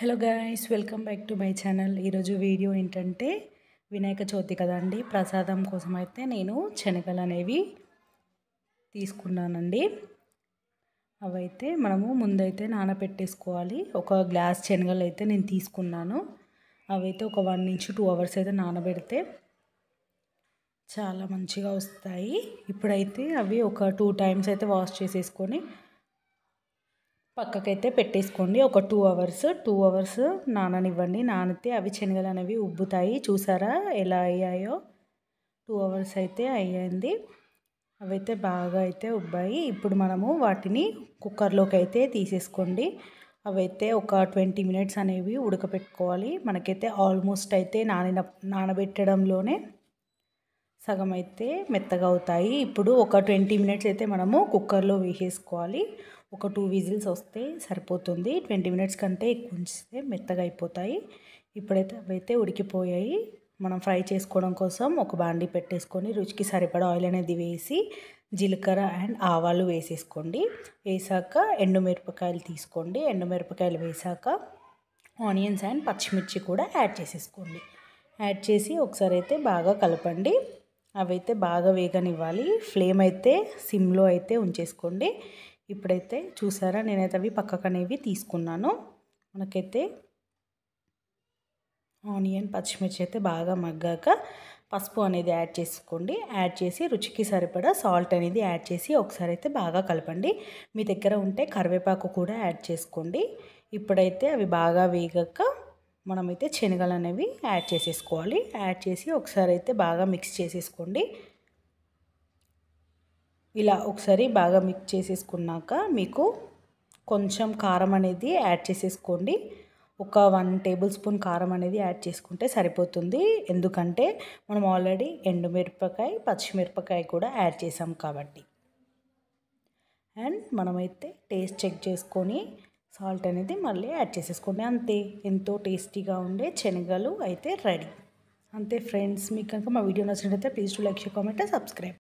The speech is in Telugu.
hello guys welcome back to my channel ఈరోజు వీడియో ఏంటంటే వినాయక చవితి కదండి ప్రసాదం కోసం అయితే నేను శనగలు అనేవి తీసుకున్నానండి అవైతే మనము ముందైతే నానబెట్టేసుకోవాలి ఒక గ్లాస్ శనగలు అయితే నేను తీసుకున్నాను అవైతే ఒక వన్ నుంచి టూ అవర్స్ అయితే నానబెడితే చాలా మంచిగా వస్తాయి ఇప్పుడైతే అవి ఒక టూ టైమ్స్ అయితే వాష్ చేసేసుకొని పక్కకైతే పెట్టేసుకోండి ఒక టూ అవర్స్ టూ అవర్స్ నాననివ్వండి నానితే అవి శనగలు అనేవి ఉబ్బుతాయి చూసారా ఎలా అయ్యాయో టూ అవర్స్ అయితే అయ్యింది అవైతే బాగా అయితే ఉబ్బాయి ఇప్పుడు మనము వాటిని కుక్కర్లోకి అయితే తీసేసుకోండి అవైతే ఒక ట్వంటీ మినిట్స్ అనేవి ఉడకపెట్టుకోవాలి మనకైతే ఆల్మోస్ట్ అయితే నానిన నానబెట్టడంలోనే సగం అయితే మెత్తగా అవుతాయి ఇప్పుడు ఒక ట్వంటీ మినిట్స్ అయితే మనము కుక్కర్లో వేసేసుకోవాలి ఒక టూ విజిల్స్ వస్తే సరిపోతుంది ట్వంటీ మినిట్స్ కంటే ఎక్కువ ఉంచితే మెత్తగా అయిపోతాయి ఇప్పుడైతే అవైతే ఉడికిపోయాయి మనం ఫ్రై చేసుకోవడం కోసం ఒక బాండీ పెట్టేసుకొని రుచికి సరిపడా ఆయిల్ అనేది వేసి జీలకర్ర అండ్ ఆవాలు వేసేసుకోండి వేసాక ఎండుమిరపకాయలు తీసుకోండి ఎండుమిరపకాయలు వేసాక ఆనియన్స్ అండ్ పచ్చిమిర్చి కూడా యాడ్ చేసేసుకోండి యాడ్ చేసి ఒకసారి అయితే బాగా కలపండి అవైతే బాగా వేగనివ్వాలి ఫ్లేమ్ అయితే సిమ్లో అయితే ఉంచేసుకోండి ఇప్పుడైతే చూసారా నేనైతే అవి పక్కకనేవి తీసుకున్నాను మనకైతే ఆనియన్ పచ్చిమిర్చి అయితే బాగా మగ్గాక పసుపు అనేది యాడ్ చేసుకోండి యాడ్ చేసి రుచికి సరిపడా సాల్ట్ అనేది యాడ్ చేసి ఒకసారి అయితే బాగా కలపండి మీ దగ్గర ఉంటే కరివేపాకు కూడా యాడ్ చేసుకోండి ఇప్పుడైతే అవి బాగా వేగాక మనమైతే శనగలు అనేవి యాడ్ చేసేసుకోవాలి యాడ్ చేసి ఒకసారి అయితే బాగా మిక్స్ చేసేసుకోండి ఇలా ఒకసారి బాగా మిక్స్ చేసేసుకున్నాక మీకు కొంచెం కారం అనేది యాడ్ చేసేసుకోండి ఒక వన్ టేబుల్ స్పూన్ కారం అనేది యాడ్ చేసుకుంటే సరిపోతుంది ఎందుకంటే మనం ఆల్రెడీ ఎండుమిరపకాయ పచ్చిమిరపకాయ కూడా యాడ్ చేసాం కాబట్టి అండ్ మనమైతే టేస్ట్ చెక్ చేసుకొని సాల్ట్ అనేది మళ్ళీ యాడ్ చేసేసుకోండి అంతే ఎంతో టేస్టీగా ఉండే శనగలు అయితే రెడీ అంతే ఫ్రెండ్స్ మీకు కనుక మా వీడియో నచ్చినట్లయితే please to like share comment subscribe